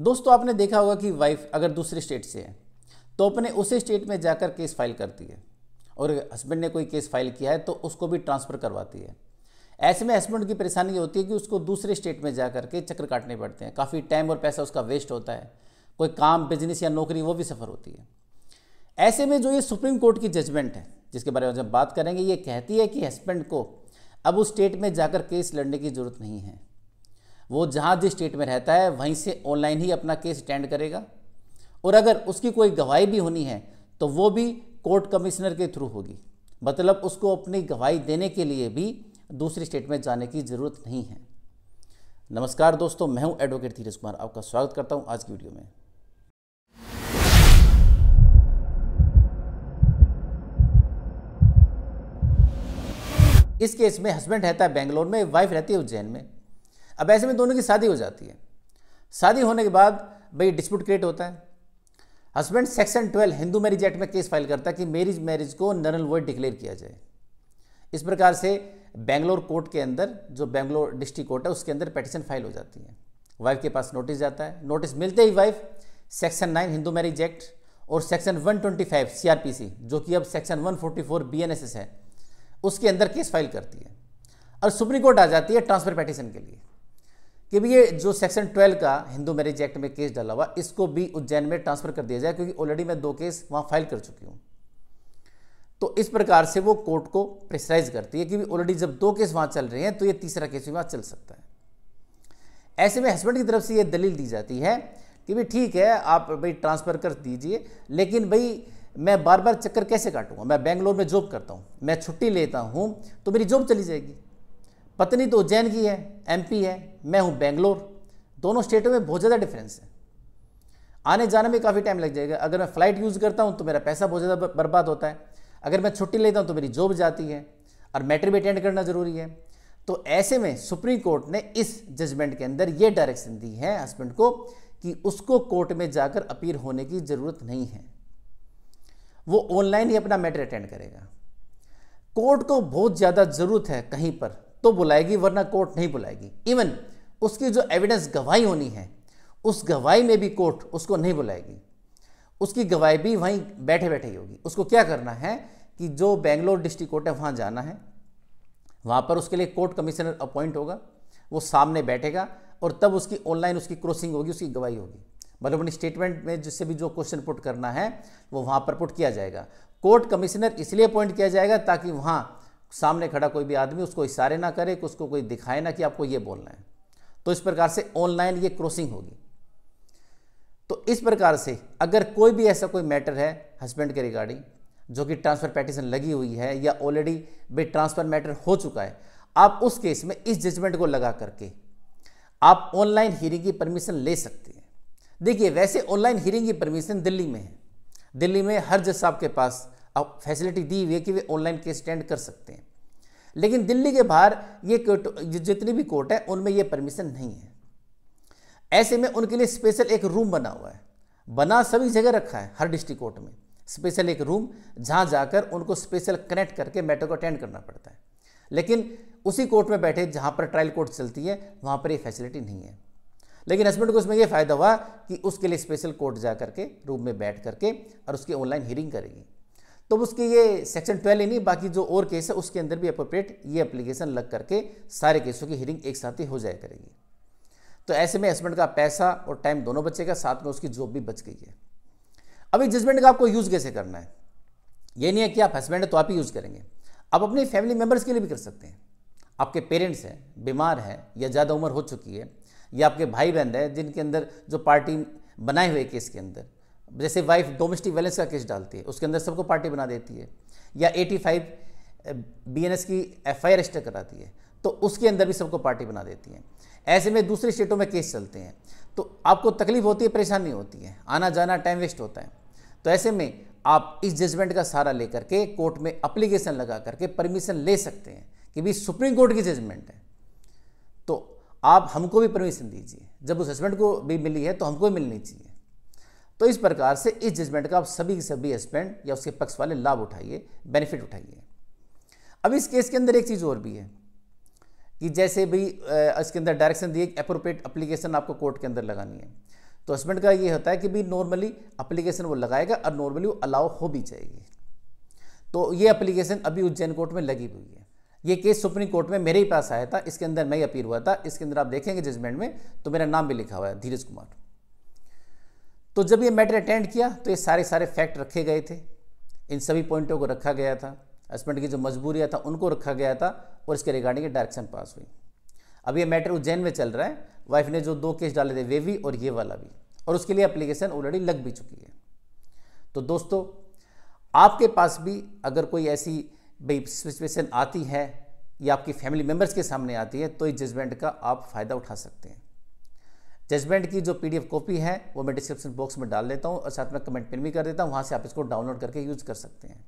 दोस्तों आपने देखा होगा कि वाइफ अगर दूसरे स्टेट से है तो अपने उसी स्टेट में जाकर केस फाइल करती है और हस्बैंड ने कोई केस फाइल किया है तो उसको भी ट्रांसफ़र करवाती है ऐसे में हस्बैंड की परेशानी ये होती है कि उसको दूसरे स्टेट में जा के चक्कर काटने पड़ते हैं काफ़ी टाइम और पैसा उसका वेस्ट होता है कोई काम बिजनेस या नौकरी वो भी सफ़र होती है ऐसे में जो ये सुप्रीम कोर्ट की जजमेंट है जिसके बारे में जब बात करेंगे ये कहती है कि हस्बैंड को अब उस स्टेट में जाकर केस लड़ने की ज़रूरत नहीं है वो जहाँ जिस स्टेट में रहता है वहीं से ऑनलाइन ही अपना केस अटेंड करेगा और अगर उसकी कोई गवाही भी होनी है तो वो भी कोर्ट कमिश्नर के थ्रू होगी मतलब उसको अपनी गवाही देने के लिए भी दूसरी स्टेट में जाने की ज़रूरत नहीं है नमस्कार दोस्तों मैं हूं एडवोकेट धीरज कुमार आपका स्वागत करता हूं आज की वीडियो में इस केस में हस्बैंड रहता है बेंगलोर में वाइफ रहती है उज्जैन में अब ऐसे में दोनों की शादी हो जाती है शादी होने के बाद भाई डिस्प्यूट क्रिएट होता है husband section twelve Hindu marriage act में केस फाइल करता है कि मेरिज मैरिज को नरल वर्ड डिक्लेयर किया जाए इस प्रकार से बेंगलोर कोर्ट के अंदर जो बेंगलोर डिस्ट्रिक्ट कोर्ट है उसके अंदर पेटिशन फाइल हो जाती है वाइफ के पास नोटिस जाता है नोटिस मिलते ही wife section nine Hindu marriage act और सेक्शन पी सी जो कि अब सेक्शन एस एस है उसके अंदर केस फाइल करती है और सुप्रीम कोर्ट आ जाती है ट्रांसफर पेटिशन के लिए कि भी ये जो सेक्शन 12 का हिंदू मैरिज एक्ट में केस डाला हुआ इसको भी उज्जैन में ट्रांसफर कर दिया जाए क्योंकि ऑलरेडी मैं दो केस वहाँ फाइल कर चुकी हूँ तो इस प्रकार से वो कोर्ट को प्रेसराइज करती है कि ऑलरेडी जब दो केस वहाँ चल रहे हैं तो ये तीसरा केस भी वहाँ चल सकता है ऐसे में हस्बैंड की तरफ से ये दलील दी जाती है कि भाई ठीक है आप भाई ट्रांसफ़र कर दीजिए लेकिन भाई मैं बार बार चक्कर कैसे काटूंगा मैं बेंगलोर में जॉब करता हूँ मैं छुट्टी लेता हूँ तो मेरी जॉब चली जाएगी पत्नी तो उज्जैन की है एमपी है मैं हूँ बेंगलोर दोनों स्टेटों में बहुत ज़्यादा डिफरेंस है आने जाने में काफ़ी टाइम लग जाएगा अगर मैं फ़्लाइट यूज़ करता हूँ तो मेरा पैसा बहुत ज़्यादा बर्बाद होता है अगर मैं छुट्टी लेता हूँ तो मेरी जॉब जाती है और मैटर भी अटेंड करना ज़रूरी है तो ऐसे में सुप्रीम कोर्ट ने इस जजमेंट के अंदर ये डायरेक्शन दी है हस्बैंड को कि उसको कोर्ट में जाकर अपील होने की ज़रूरत नहीं है वो ऑनलाइन ही अपना मैटर अटेंड करेगा कोर्ट को बहुत ज़्यादा ज़रूरत है कहीं पर तो बुलाएगी वरना कोर्ट नहीं बुलाएगी इवन उसकी जो एविडेंस गवाही होनी है उस गवाही में भी कोर्ट उसको नहीं बुलाएगी उसकी गवाही भी वहीं बैठे बैठे ही होगी उसको क्या करना है कि जो बेंगलोर डिस्ट्रिक्ट कोर्ट है वहाँ जाना है वहाँ पर उसके लिए कोर्ट कमिश्नर अपॉइंट होगा वो सामने बैठेगा और तब उसकी ऑनलाइन उसकी क्रॉसिंग होगी उसकी गवाही होगी मतलब अपनी स्टेटमेंट में जिससे भी जो क्वेश्चन पुट करना है वो वहाँ पर पुट किया जाएगा कोर्ट कमिश्नर इसलिए अपॉइंट किया जाएगा ताकि वहाँ सामने खड़ा कोई भी आदमी उसको इशारे ना करे कि उसको कोई दिखाए ना कि आपको ये बोलना है तो इस प्रकार से ऑनलाइन ये क्रॉसिंग होगी तो इस प्रकार से अगर कोई भी ऐसा कोई मैटर है हस्बैंड के रिगार्डिंग जो कि ट्रांसफ़र पैटिशन लगी हुई है या ऑलरेडी भी ट्रांसफ़र मैटर हो चुका है आप उस केस में इस जजमेंट को लगा करके आप ऑनलाइन हियरिंग की परमिशन ले सकते हैं देखिए वैसे ऑनलाइन हियरिंग की परमिशन दिल्ली में है दिल्ली में हर जज साहब के पास फैसिलिटी दी हुई है कि वे ऑनलाइन केस अटेंड कर सकते हैं लेकिन दिल्ली के बाहर ये जितनी भी कोर्ट है उनमें ये परमिशन नहीं है ऐसे में उनके लिए स्पेशल एक रूम बना हुआ है बना सभी जगह रखा है हर डिस्ट्रिक्ट कोर्ट में स्पेशल एक रूम जहाँ जाकर उनको स्पेशल कनेक्ट करके मैटर को अटेंड करना पड़ता है लेकिन उसी कोर्ट में बैठे जहाँ पर ट्रायल कोर्ट चलती है वहाँ पर ये फैसिलिटी नहीं है लेकिन हस्बैंड को उसमें यह फ़ायदा हुआ कि उसके लिए स्पेशल कोर्ट जा करके रूम में बैठ करके और उसकी ऑनलाइन हियरिंग करेगी तो उसकी ये सेक्शन ट्वेल्व ही नहीं बाकी जो और केस है उसके अंदर भी अप्रोप्रिएट ये अप्लीकेशन लग करके सारे केसों की हियरिंग एक साथ ही हो जाया करेगी तो ऐसे में हस्बैंड का पैसा और टाइम दोनों बचेगा साथ में उसकी जॉब भी बच गई है अब जजमेंट का आपको यूज़ कैसे करना है ये नहीं है कि आप हस्बैंड है तो आप ही यूज़ करेंगे आप अपनी फैमिली मेम्बर्स के लिए भी कर सकते हैं आपके पेरेंट्स हैं बीमार हैं या ज़्यादा उम्र हो चुकी है या आपके भाई बहन हैं जिनके अंदर जो पार्टी बनाए हुए केस के अंदर जैसे वाइफ डोमेस्टिक वायलेंस का केस डालती है उसके अंदर सबको पार्टी बना देती है या 85 फाइव बी एन एस की एफ आई रजिस्टर कराती है तो उसके अंदर भी सबको पार्टी बना देती है ऐसे में दूसरे स्टेटों में केस चलते हैं तो आपको तकलीफ होती है परेशानी होती है आना जाना टाइम वेस्ट होता है तो ऐसे में आप इस जजमेंट का सहारा लेकर के कोर्ट में अप्लीकेशन लगा करके परमिशन ले सकते हैं कि भी सुप्रीम कोर्ट की जजमेंट है तो आप हमको भी परमिशन दीजिए जब उस जजमेंट को भी मिली है तो हमको भी मिलनी चाहिए तो इस प्रकार से इस जजमेंट का आप सभी सभी हस्बैंड या उसके पक्ष वाले लाभ उठाइए बेनिफिट उठाइए अब इस केस के अंदर एक चीज़ और भी है कि जैसे भी इसके अंदर डायरेक्शन दिए अप्रोप्रिएट अप्लीकेशन आपको कोर्ट के अंदर लगानी है तो हस्बैंड का ये होता है कि भी नॉर्मली अप्लीकेशन वो लगाएगा और नॉर्मली वो अलाउ हो भी जाएगी तो ये अप्लीकेशन अभी उज्जैन कोर्ट में लगी हुई है ये केस सुप्रीम कोर्ट में मेरे ही पास आया था इसके अंदर मैं अपील हुआ था इसके अंदर आप देखेंगे जजमेंट में तो मेरा नाम भी लिखा हुआ है धीरज कुमार तो जब ये मैटर अटेंड किया तो ये सारे सारे फैक्ट रखे गए थे इन सभी पॉइंटों को रखा गया था हस्बैंड की जो मजबूरियाँ था उनको रखा गया था और इसके रिगार्डिंग ये डायरेक्शन पास हुई अब ये मैटर उज्जैन में चल रहा है वाइफ ने जो दो केस डाले थे वे भी और ये वाला भी और उसके लिए अप्लीकेशन ऑलरेडी लग भी चुकी है तो दोस्तों आपके पास भी अगर कोई ऐसी भाई सिचुएशन आती है या आपकी फैमिली मेम्बर्स के सामने आती है तो इस जजमेंट का आप फ़ायदा उठा सकते हैं जजमेंट की जो पीडीएफ कॉपी है वो मैं डिस्क्रिप्शन बॉक्स में डाल देता हूँ और साथ में कमेंट पिन भी कर देता हूँ वहाँ से आप इसको डाउनलोड करके यूज कर सकते हैं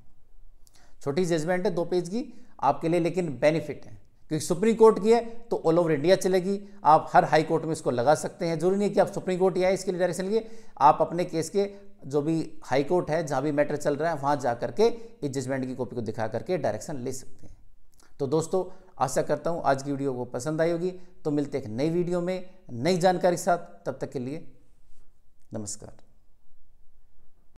छोटी जजमेंट है दो पेज की आपके लिए लेकिन बेनिफिट है क्योंकि सुप्रीम कोर्ट की है तो ऑल ओवर इंडिया चलेगी आप हर हाई कोर्ट में इसको लगा सकते हैं जरूरी नहीं है कि आप सुप्रीम कोर्ट या आए इसके लिए डायरेक्शन लिए आप अपने केस के जो भी हाई कोर्ट है जहाँ भी मैटर चल रहा है वहाँ जा करके इस जजमेंट की कॉपी को दिखा करके डायरेक्शन ले सकते हैं तो दोस्तों आशा करता हूँ आज की वीडियो को पसंद आई होगी तो मिलते एक नई वीडियो में नई जानकारी के साथ तब तक के लिए नमस्कार